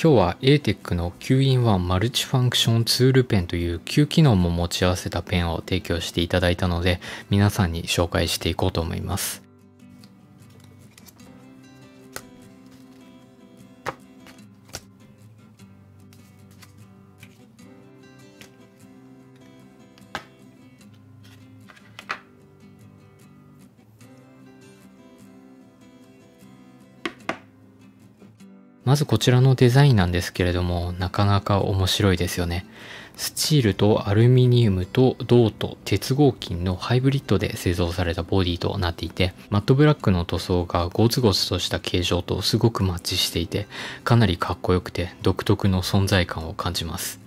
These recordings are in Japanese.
今日は ATEC の Q-in1 マルチファンクションツールペンという旧機能も持ち合わせたペンを提供していただいたので皆さんに紹介していこうと思います。まずこちらのデザインなんですけれども、なかなか面白いですよね。スチールとアルミニウムと銅と鉄合金のハイブリッドで製造されたボディとなっていて、マットブラックの塗装がゴツゴツとした形状とすごくマッチしていて、かなりかっこよくて独特の存在感を感じます。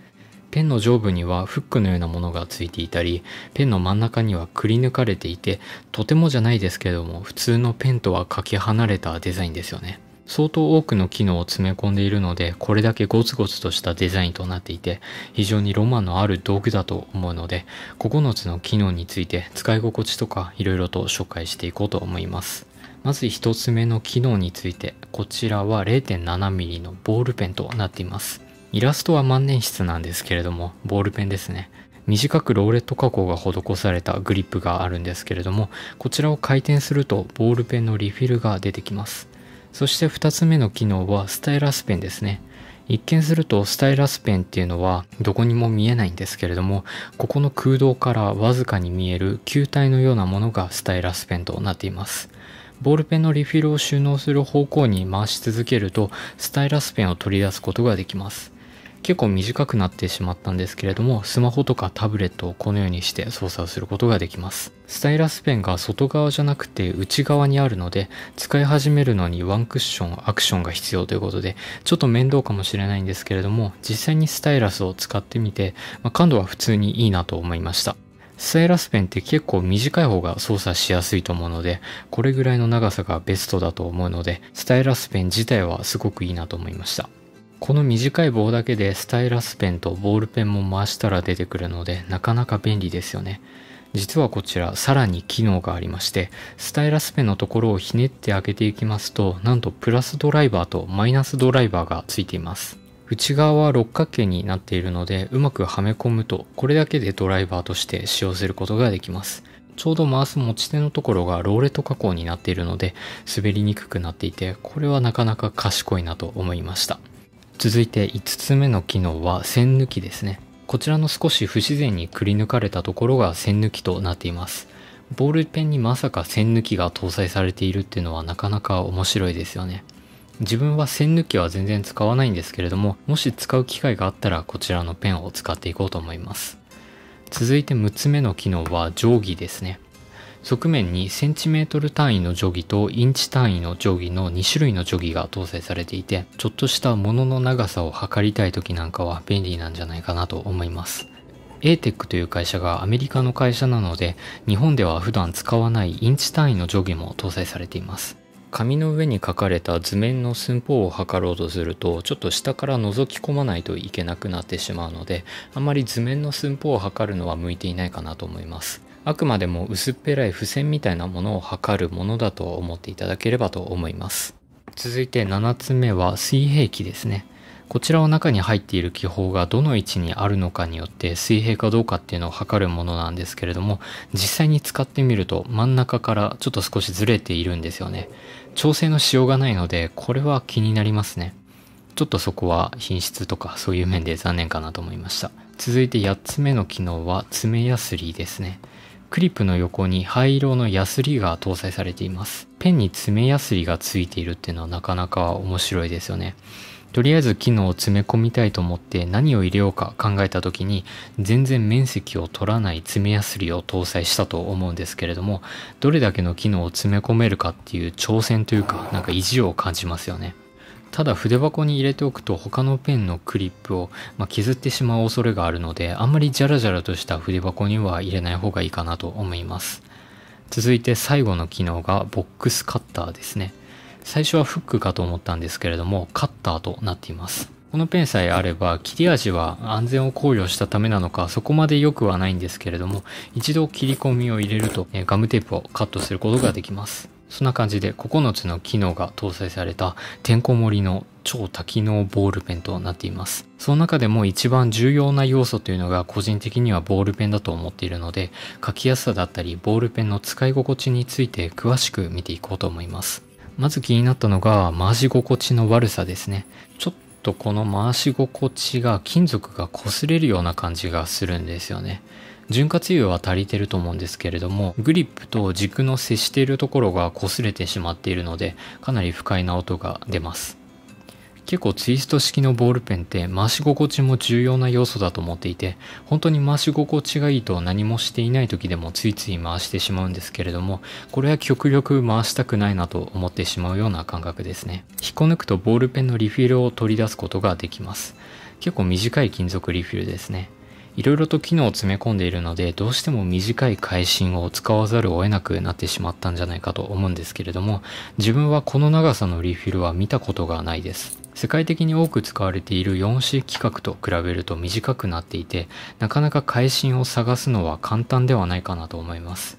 ペンの上部にはフックのようなものがついていたり、ペンの真ん中にはくり抜かれていて、とてもじゃないですけれども、普通のペンとはかけ離れたデザインですよね。相当多くの機能を詰め込んでいるのでこれだけゴツゴツとしたデザインとなっていて非常にロマンのある道具だと思うので9つの機能について使い心地とか色々と紹介していこうと思いますまず1つ目の機能についてこちらは 0.7mm のボールペンとなっていますイラストは万年筆なんですけれどもボールペンですね短くローレット加工が施されたグリップがあるんですけれどもこちらを回転するとボールペンのリフィルが出てきますそして2つ目の機能はスタイラスペンですね。一見するとスタイラスペンっていうのはどこにも見えないんですけれどもここの空洞からわずかに見える球体のようなものがスタイラスペンとなっていますボールペンのリフィルを収納する方向に回し続けるとスタイラスペンを取り出すことができます結構短くなってしまったんですけれどもスマホとかタブレットをこのようにして操作することができますスタイラスペンが外側じゃなくて内側にあるので使い始めるのにワンクッションアクションが必要ということでちょっと面倒かもしれないんですけれども実際にスタイラスを使ってみて、まあ、感度は普通にいいなと思いましたスタイラスペンって結構短い方が操作しやすいと思うので、これぐらいの長さがベストだと思うので、スタイラスペン自体はすごくいいなと思いました。この短い棒だけでスタイラスペンとボールペンも回したら出てくるのでなかなか便利ですよね。実はこちらさらに機能がありましてスタイラスペンのところをひねって開けていきますとなんとプラスドライバーとマイナスドライバーがついています内側は六角形になっているのでうまくはめ込むとこれだけでドライバーとして使用することができますちょうど回す持ち手のところがローレット加工になっているので滑りにくくなっていてこれはなかなか賢いなと思いました続いて5つ目の機能は線抜きですね。こちらの少し不自然にくり抜かれたところが線抜きとなっています。ボールペンにまさか線抜きが搭載されているっていうのはなかなか面白いですよね。自分は線抜きは全然使わないんですけれども、もし使う機会があったらこちらのペンを使っていこうと思います。続いて6つ目の機能は定規ですね。側面にセンチメートル単位の定規とインチ単位の定規の2種類の定規が搭載されていてちょっとしたものの長さを測りたい時なんかは便利なんじゃないかなと思います ATEC という会社がアメリカの会社なので日本では普段使わないインチ単位の定規も搭載されています紙の上に書かれた図面の寸法を測ろうとするとちょっと下から覗き込まないといけなくなってしまうのであまり図面の寸法を測るのは向いていないかなと思いますあくまでも薄っぺらい付箋みたいなものを測るものだと思っていただければと思います続いて7つ目は水平器ですねこちらは中に入っている気泡がどの位置にあるのかによって水平かどうかっていうのを測るものなんですけれども実際に使ってみると真ん中からちょっと少しずれているんですよね調整のしようがないのでこれは気になりますねちょっとそこは品質とかそういう面で残念かなと思いました続いて8つ目の機能は爪やすりですねクリップの横に灰色のヤスリが搭載されています。ペンに爪ヤスリがついているっていうのはなかなか面白いですよね。とりあえず機能を詰め込みたいと思って何を入れようか考えた時に全然面積を取らない爪やすりを搭載したと思うんですけれどもどれだけの機能を詰め込めるかっていう挑戦というかなんか意地を感じますよねただ筆箱に入れておくと他のペンのクリップを、まあ、削ってしまう恐れがあるのであんまりジャラジャラとした筆箱には入れない方がいいかなと思います続いて最後の機能がボックスカッターですね最初はフックかと思ったんですけれどもカッターとなっていますこのペンさえあれば切れ味は安全を考慮したためなのかそこまで良くはないんですけれども一度切り込みを入れるとガムテープをカットすることができますそんな感じで9つの機能が搭載されたてんこ盛りの超多機能ボールペンとなっています。その中でも一番重要な要素というのが個人的にはボールペンだと思っているので書きやすさだったりボールペンの使い心地について詳しく見ていこうと思います。まず気になったのが回し心地の悪さですね。ちょっとこの回し心地が金属が擦れるような感じがするんですよね。潤滑油は足りてると思うんですけれども、グリップと軸の接しているところが擦れてしまっているので、かなり不快な音が出ます。結構ツイスト式のボールペンって回し心地も重要な要素だと思っていて本当に回し心地がいいと何もしていない時でもついつい回してしまうんですけれどもこれは極力回したくないなと思ってしまうような感覚ですね引っこ抜くとボールペンのリフィルを取り出すことができます結構短い金属リフィルですねいろいろと機能を詰め込んでいるので、どうしても短い会心を使わざるを得なくなってしまったんじゃないかと思うんですけれども、自分はこの長さのリフィルは見たことがないです。世界的に多く使われている 4C 規格と比べると短くなっていて、なかなか会心を探すのは簡単ではないかなと思います。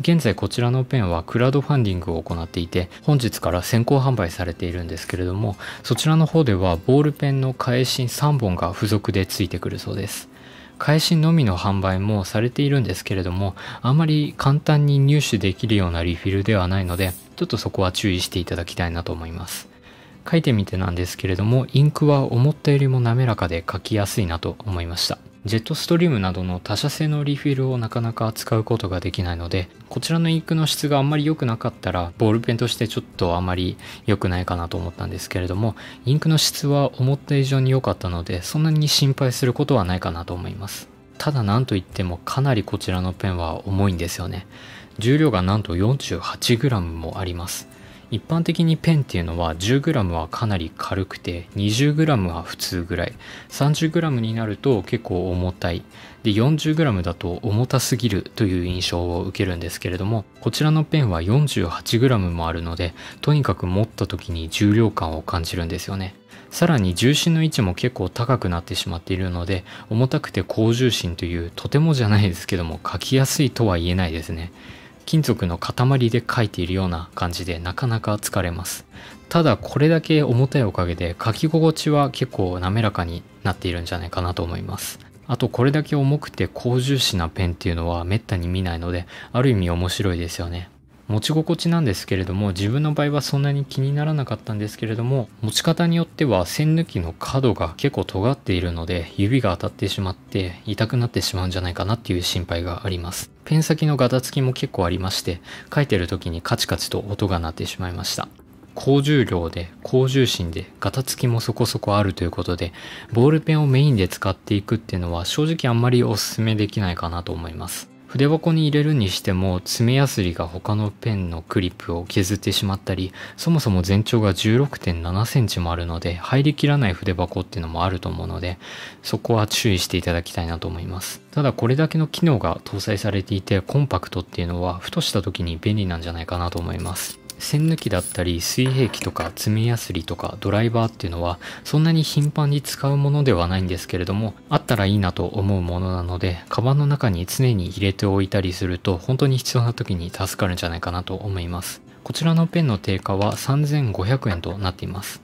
現在こちらのペンはクラウドファンディングを行っていて本日から先行販売されているんですけれどもそちらの方ではボールペンの返し3本が付属で付いてくるそうです返しのみの販売もされているんですけれどもあまり簡単に入手できるようなリフィルではないのでちょっとそこは注意していただきたいなと思います書いてみてなんですけれどもインクは思ったよりも滑らかで書きやすいなと思いましたジェットストリームなどの他社製のリフィルをなかなか使うことができないので、こちらのインクの質があんまり良くなかったら、ボールペンとしてちょっとあまり良くないかなと思ったんですけれども、インクの質は思った以上に良かったので、そんなに心配することはないかなと思います。ただなんといってもかなりこちらのペンは重いんですよね。重量がなんと 48g もあります。一般的にペンっていうのは 10g はかなり軽くて 20g は普通ぐらい 30g になると結構重たいで 40g だと重たすぎるという印象を受けるんですけれどもこちらのペンは 48g もあるのでとにかく持った時に重量感を感じるんですよねさらに重心の位置も結構高くなってしまっているので重たくて高重心というとてもじゃないですけども書きやすいとは言えないですね金属の塊で描いているような感じでなかなか疲れますただこれだけ重たいおかげで書き心地は結構滑らかになっているんじゃないかなと思いますあとこれだけ重くて高重視なペンっていうのはめったに見ないのである意味面白いですよね持ち心地なんですけれども自分の場合はそんなに気にならなかったんですけれども持ち方によっては栓抜きの角が結構尖っているので指が当たってしまって痛くなってしまうんじゃないかなっていう心配がありますペン先のガタつきも結構ありまして書いてる時にカチカチと音が鳴ってしまいました高重量で高重心でガタつきもそこそこあるということでボールペンをメインで使っていくっていうのは正直あんまりおすすめできないかなと思います筆箱に入れるにしても爪やすりが他のペンのクリップを削ってしまったりそもそも全長が16.7センチもあるので入りきらない筆箱っていうのもあると思うのでそこは注意していただきたいなと思いますただこれだけの機能が搭載されていてコンパクトっていうのはふとした時に便利なんじゃないかなと思います栓抜きだったり水平器とか爪やすりとかドライバーっていうのはそんなに頻繁に使うものではないんですけれどもあったらいいなと思うものなのでカバンの中に常に入れておいたりすると本当に必要な時に助かるんじゃないかなと思いますこちらのペンの定価は3500円となっています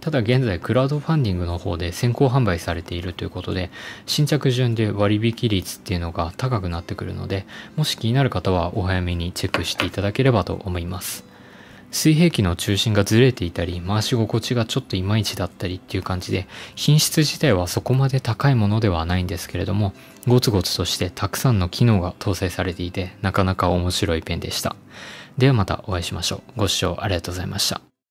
ただ現在クラウドファンディングの方で先行販売されているということで新着順で割引率っていうのが高くなってくるのでもし気になる方はお早めにチェックしていただければと思います水平器の中心がずれていたり回し心地がちょっといまいちだったりっていう感じで品質自体はそこまで高いものではないんですけれどもゴツゴツとしてたくさんの機能が搭載されていてなかなか面白いペンでしたではまたお会いしましょうご視聴ありがとうございました